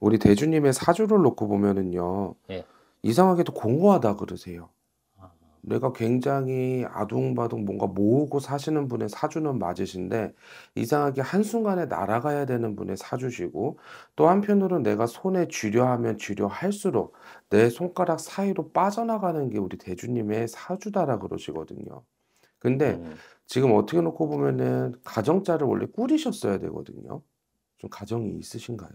우리 대주님의 사주를 놓고 보면은요. 예. 이상하게도 공허하다 그러세요. 아, 아. 내가 굉장히 아둥바둥 뭔가 모으고 사시는 분의 사주는 맞으신데 이상하게 한순간에 날아가야 되는 분의 사주시고 또 한편으로는 내가 손에 쥐려하면 쥐려할수록 내 손가락 사이로 빠져나가는 게 우리 대주님의 사주다라 그러시거든요. 근데 음. 지금 어떻게 놓고 보면은 가정자를 원래 꾸리셨어야 되거든요. 좀 가정이 있으신가요?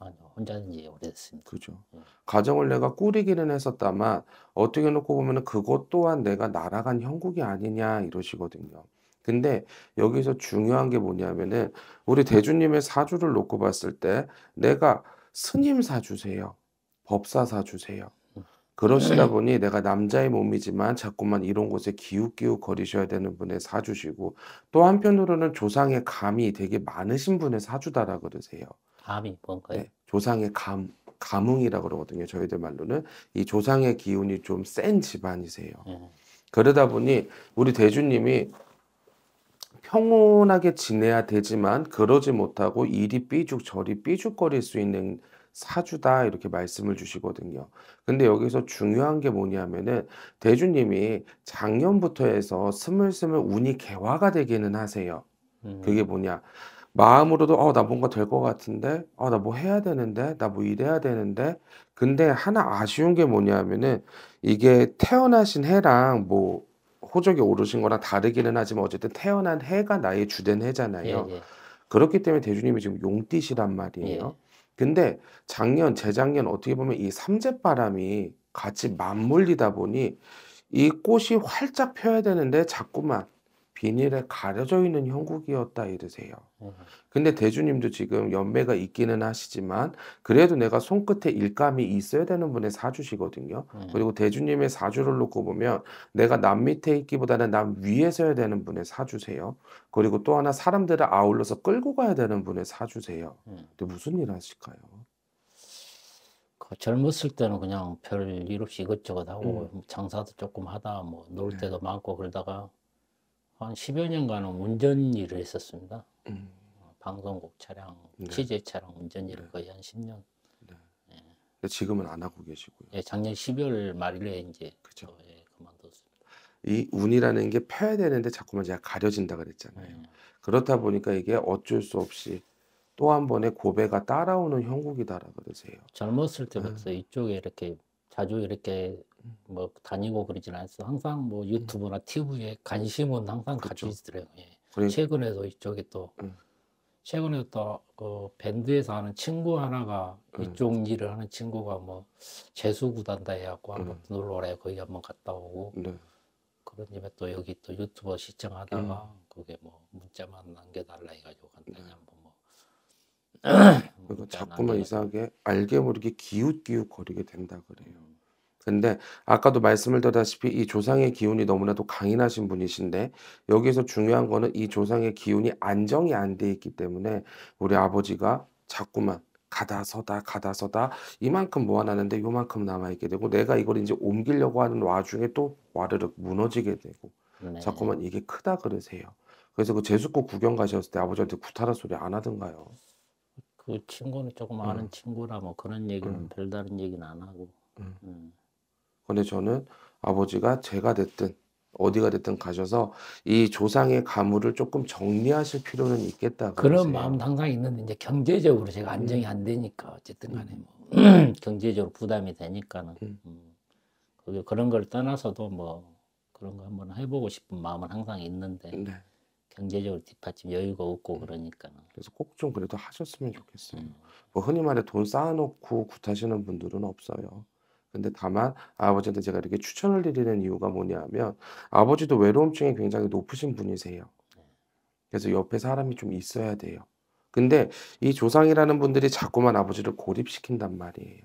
아니요. 혼자는 이제 오래됐습니다. 그죠. 예. 가정을 내가 꾸리기는 했었다만 어떻게 놓고 보면 그것 또한 내가 날아간 형국이 아니냐 이러시거든요. 근데 여기서 중요한 게 뭐냐면은 우리 대주님의 사주를 놓고 봤을 때 내가 스님 사주세요. 법사 사주세요. 그러시다 네. 보니 내가 남자의 몸이지만 자꾸만 이런 곳에 기웃기웃 거리셔야 되는 분의 사주시고 또 한편으로는 조상의 감이 되게 많으신 분의 사주다라 고 그러세요. 감이 뭔가요? 네, 조상의 감, 감흥이라고 그러거든요. 저희들 말로는 이 조상의 기운이 좀 센 집안이세요. 네. 그러다 보니 우리 대주님이 평온하게 지내야 되지만 그러지 못하고 일이 삐죽 저리 삐죽거릴 수 있는 사주다 이렇게 말씀을 주시거든요. 근데 여기서 중요한 게 뭐냐면은 대주님이 작년부터 해서 스물스물 운이 개화가 되기는 하세요. 음. 그게 뭐냐? 마음으로도 어, 나 뭔가 될 것 같은데, 어, 나뭐 해야 되는데, 나뭐 일해야 되는데. 근데 하나 아쉬운 게 뭐냐면은 이게 태어나신 해랑 뭐 호적이 오르신 거랑 다르기는 하지만 어쨌든 태어난 해가 나의 주된 해잖아요. 예, 예. 그렇기 때문에 대주님이 지금 용띠시란 말이에요. 예. 근데 작년, 재작년 어떻게 보면 이 삼재바람이 같이 맞물리다 보니 이 꽃이 활짝 펴야 되는데 자꾸만 비닐에 가려져 있는 형국이었다 이러세요. 음. 근데 대주님도 지금 연매가 있기는 하시지만 그래도 내가 손끝에 일감이 있어야 되는 분의 사주시거든요. 음. 그리고 대주님의 사주를 놓고 보면 내가 남 밑에 있기보다는 남 위에 서야 되는 분의 사주세요. 그리고 또 하나 사람들을 아울러서 끌고 가야 되는 분의 사주세요. 음. 근데 무슨 일 하실까요? 그 젊었을 때는 그냥 별일 없이 이것저것 하고 장사도 조금 하다 뭐놀 네. 때도 많고 그러다가 한 10여 년간은 운전 일을 했었습니다. 음. 방송국 차량, 네. 취재 차량 운전 일을 네. 거의 한 10년. 네. 예. 지금은 안 하고 계시고요. 예, 작년 12월 말에 이제 그죠. 예, 그만뒀습니다. 이 운이라는 게 펴야 되는데 자꾸만 제가 가려진다 그랬잖아요. 네. 그렇다 보니까 이게 어쩔 수 없이 또 한 번의 고배가 따라오는 형국이다라 그러세요. 젊었을 때부터 네. 이쪽에 이렇게 자주 이렇게 뭐 다니고 그러진 않았어. 항상 뭐 음. 유튜브나 TV에 관심은 항상 가지고 있더라고요. 예. 최근에도 이쪽에 또 음. 최근에 또 그 밴드에서 하는 친구 하나가 음. 이쪽 일을 하는 친구가 뭐 재수 구단다 해갖고 음. 한번 음. 놀러 오래 거기 한번 갔다 오고 네. 그런 집에 또 여기 또 유튜버 시청하다가 음. 그게 뭐 문자만 남겨달라 해가지고 간단히 음. 한번 뭐 그리고 자꾸만 이상하게 알게 모르게 기웃기웃 거리게 된다 그래요. 근데 아까도 말씀을 드렸다시피 이 조상의 기운이 너무나도 강인하신 분이신데 여기서 중요한 거는 이 조상의 기운이 안정이 안 돼 있기 때문에 우리 아버지가 자꾸만 가다 서다 가다 서다 이만큼 모아놨는데 요만큼 남아있게 되고 내가 이걸 이제 옮기려고 하는 와중에 또 와르륵 무너지게 되고 네. 자꾸만 이게 크다 그러세요. 그래서 그 제수코 구경 가셨을 때 아버지한테 구타라 소리 안 하던가요? 그 친구는 조금 아는 음. 친구라 뭐 그런 얘기는 음. 별다른 얘기는 안 하고. 음. 음. 근데 저는 아버지가 제가 됐든 어디가 됐든 가셔서 이 조상의 가물을 조금 정리하실 필요는 있겠다. 그런 마음 항상 있는데 이제 경제적으로 제가 안정이 음. 안 되니까 어쨌든 간에 음. 뭐 경제적으로 부담이 되니까는 음. 음. 그게 그런 걸 떠나서도 뭐 그런 거 한번 해보고 싶은 마음은 항상 있는데 네. 경제적으로 뒷받침 여유가 없고 그러니까 그래서 꼭 좀 그래도 하셨으면 좋겠어요. 음. 뭐 흔히 말해 돈 쌓아놓고 굿하시는 분들은 없어요. 근데 다만 아버지한테 제가 이렇게 추천을 드리는 이유가 뭐냐면 아버지도 외로움증이 굉장히 높으신 분이세요. 네. 그래서 옆에 사람이 좀 있어야 돼요. 근데 이 조상이라는 분들이 자꾸만 아버지를 고립시킨단 말이에요.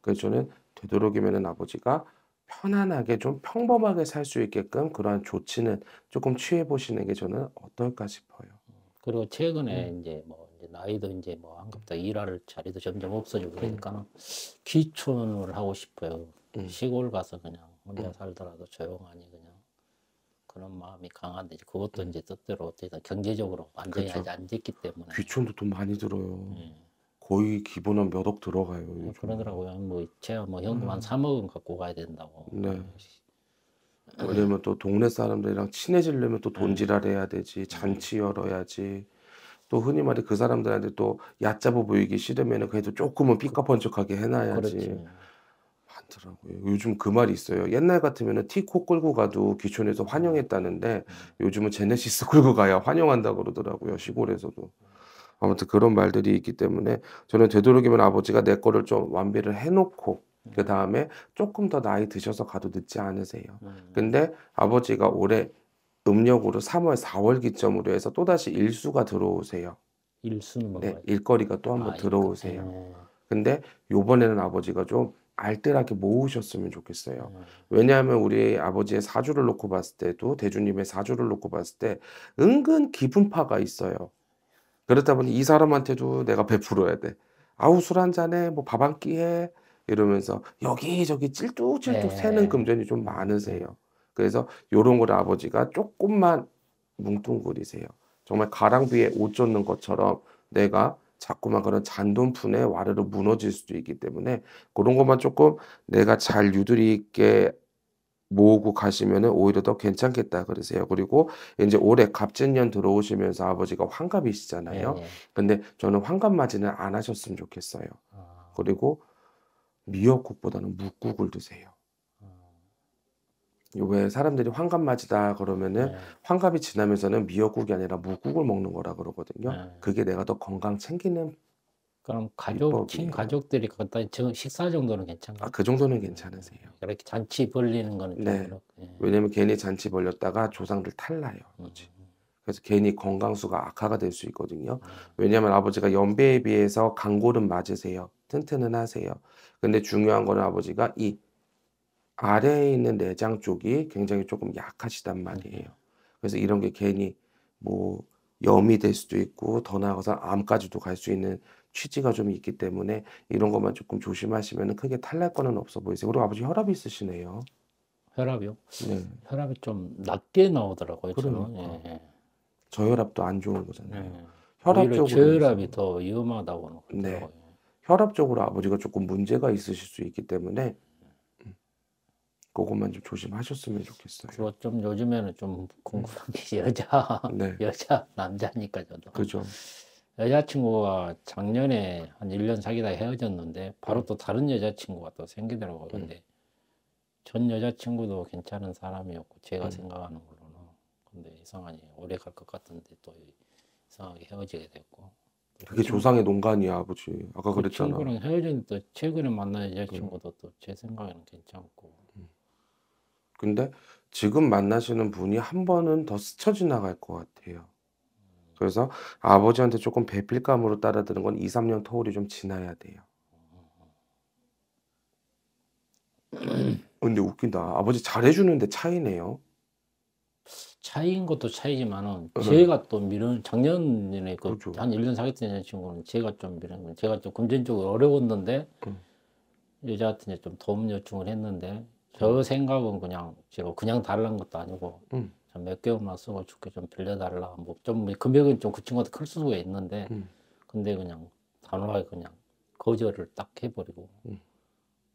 그래서 저는 되도록이면 아버지가 편안하게 좀 평범하게 살 수 있게끔 그러한 조치는 조금 취해 보시는 게 저는 어떨까 싶어요. 음, 그리고 최근에 음. 이제 뭐 이제 나이도 이제 뭐 한갑다 일할 자리도 점점 없어지고 그러니까는 음. 귀촌을 하고 싶어요. 음. 시골 가서 그냥 혼자 음. 살더라도 조용하니 그냥 그런 마음이 강한데 이제 그것도 음. 이제 뜻대로 어쨌든 경제적으로 완전히 그렇죠. 아직 안 됐기 때문에 귀촌도 돈 많이 들어요. 예. 거의 기본은 몇 억 들어가요. 아, 요즘. 그러더라고요. 뭐 제가 뭐 현금 한 3억은 갖고 가야 된다고. 네. 예. 왜냐면 또 동네 사람들이랑 친해지려면 또 돈지랄 예. 해야 되지 잔치 열어야지 또 흔히 말해 그 사람들한테 또 얕잡아 보이기 싫으면 그래도 조금은 삐까번쩍하게 그 해놔야지. 그렇지. 많더라고요. 요즘 그 말이 있어요. 옛날 같으면 티코 끌고 가도 귀촌에서 환영했다는데 음. 요즘은 제네시스 끌고 가야 환영한다고 그러더라고요. 시골에서도. 아무튼 그런 말들이 있기 때문에 저는 되도록이면 아버지가 내 거를 좀 완비를 해놓고 음. 그 다음에 조금 더 나이 드셔서 가도 늦지 않으세요. 음. 근데 아버지가 올해 음력으로 3월, 4월 기점으로 해서 또다시 일수가 들어오세요. 일수는 뭐가 네, 일거리가 또 한번 아, 들어오세요. 네. 근데 요번에는 아버지가 좀 알뜰하게 모으셨으면 좋겠어요. 음. 왜냐하면 우리 아버지의 사주를 놓고 봤을 때도 대주님의 사주를 놓고 봤을 때 은근 기분파가 있어요. 그렇다 보니 이 사람한테도 내가 베풀어야 돼. 아우 술 한 잔해, 뭐밥 한 끼 해 이러면서 여기저기 찔뚝찔뚝 네. 새는 금전이 좀 많으세요. 그래서 요런 걸 아버지가 조금만 뭉뚱그리세요. 정말 가랑비에 옷 젖는 것처럼 내가 자꾸만 그런 잔돈푼에 와르르 무너질 수도 있기 때문에 그런 것만 조금 내가 잘 유두리 있게 모으고 가시면은 오히려 더 괜찮겠다 그러세요. 그리고 이제 올해 갑진년 들어오시면서 아버지가 환갑이시잖아요. 네, 근데 저는 환갑 맞이는 안 하셨으면 좋겠어요. 아. 그리고 미역국보다는 묵국을 드세요. 왜 사람들이 환갑 맞이다 그러면은 네. 환갑이 지나면서는 미역국이 아니라 무국을 먹는 거라 그러거든요. 네. 그게 내가 더 건강 챙기는 그럼 가족 친 가족들이 갖다 지금 식사 정도는 괜찮아요. 아그 정도는 괜찮으세요. 이렇게 네. 잔치 벌리는 거는 네. 네. 왜냐면 괜히 잔치 벌렸다가 조상들 탈나요. 음. 그래서 괜히 건강수가 악화가 될 수 있거든요. 음. 왜냐면 아버지가 연배에 비해서 강골은 맞으세요. 튼튼은 하세요. 근데 중요한 거는 아버지가 이 아래에 있는 내장 쪽이 굉장히 조금 약하시단 음. 말이에요. 그래서 이런 게 괜히 뭐 염이 될 수도 있고 더 나아가서 암까지도 갈 수 있는 취지가 좀 있기 때문에 이런 것만 조금 조심하시면 크게 탈 날 거는 없어 보이세요. 그리고 아버지 혈압이 있으시네요. 혈압이요? 네. 혈압이 좀 낮게 나오더라고요. 그러니까. 저는. 예. 예. 저혈압도 안 좋은 거잖아요. 예. 혈압 쪽으로 저혈압이 더 위험하다고 하는 거예 네. 혈압 쪽으로 아버지가 조금 문제가 있으실 수 있기 때문에 그것만 좀 조심하셨으면 좋겠어요. 그거 좀 요즘에는 좀 궁금한 게 여자, 네. 여자, 남자니까 저도. 그죠. 여자친구가 작년에 한 1년 사귀다 헤어졌는데 바로 또 다른 여자친구가 또 생기더라고요. 음. 근데 음. 전 여자친구도 괜찮은 사람이었고 제가 음. 생각하는 걸로는 근데 이상하니 오래 갈 것 같은데 또 이상하게 헤어지게 됐고 그게 조상의 농간이야 아버지 아까 그 그랬잖아 친구랑 헤어졌또 최근에 만난 여자친구도 음. 또제 생각에는 괜찮고 근데 지금 만나시는 분이 한 번은 더 스쳐 지나갈 것 같아요. 그래서 아버지한테 조금 배필감으로 따라드는 건 2, 3년 터울이 좀 지나야 돼요. 근데 웃긴다. 아버지 잘해주는데 차이네요. 차이인 것도 차이지만은 네. 제가 또 미련 작년에 그한 그렇죠. 1년 사귀었던 여자친구는 제가 좀 미련 제가 좀 금전적으로 어려웠는데 음. 여자한테 이제 좀 도움 요청을 했는데 저 생각은 그냥 제가 그냥 달라는 것도 아니고 음. 몇 개월만 쓰고 죽게 좀 빌려달라 뭐좀 금액은 좀 그 친구한테 클 수가 있는데 음. 근데 그냥 단호하게 그냥 거절을 딱 해버리고 음.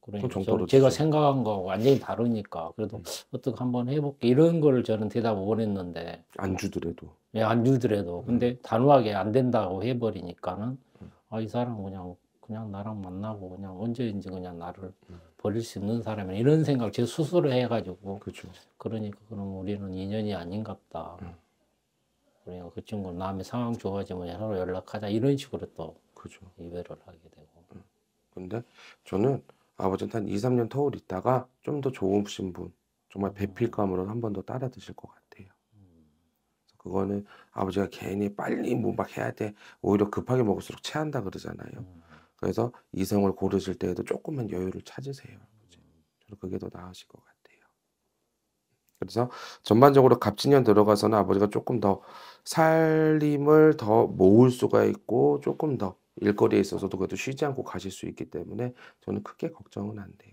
그러니까 제가 생각한 거 완전히 다르니까 그래도 음. 어떻게 한번 해볼게 이런 걸 저는 대답을 원했는데 안 주더라도 예안 주더라도 근데 음. 단호하게 안 된다고 해버리니까는 아 이 사람 그냥 그냥 나랑 만나고 그냥 언제인지 그냥 나를 음. 버릴 수 있는 사람이 이런 생각 제 스스로 해가지고 그렇 그러니까 그럼 우리는 인연이 아닌갑다. 음. 우리가 그 친구 남의 상황 좋아지면 서로 연락하자 이런 식으로 또 그렇죠. 이별을 하게 되고. 음. 근데 저는 아버지한테 한 2, 3년 터울 있다가 좀 더 좋으신 분 정말 배필감으로 한 번 더 따라 드실 것 같아요. 그거는 아버지가 괜히 빨리 뭐 막 해야 돼 오히려 급하게 먹을수록 체한다 그러잖아요. 음. 그래서 이성을 고르실 때에도 조금만 여유를 찾으세요. 저는 그게 더 나으실 것 같아요. 그래서 전반적으로 갑진년 들어가서는 아버지가 조금 더 살림을 더 모을 수가 있고 조금 더 일거리에 있어서도 그래도 쉬지 않고 가실 수 있기 때문에 저는 크게 걱정은 안 돼요.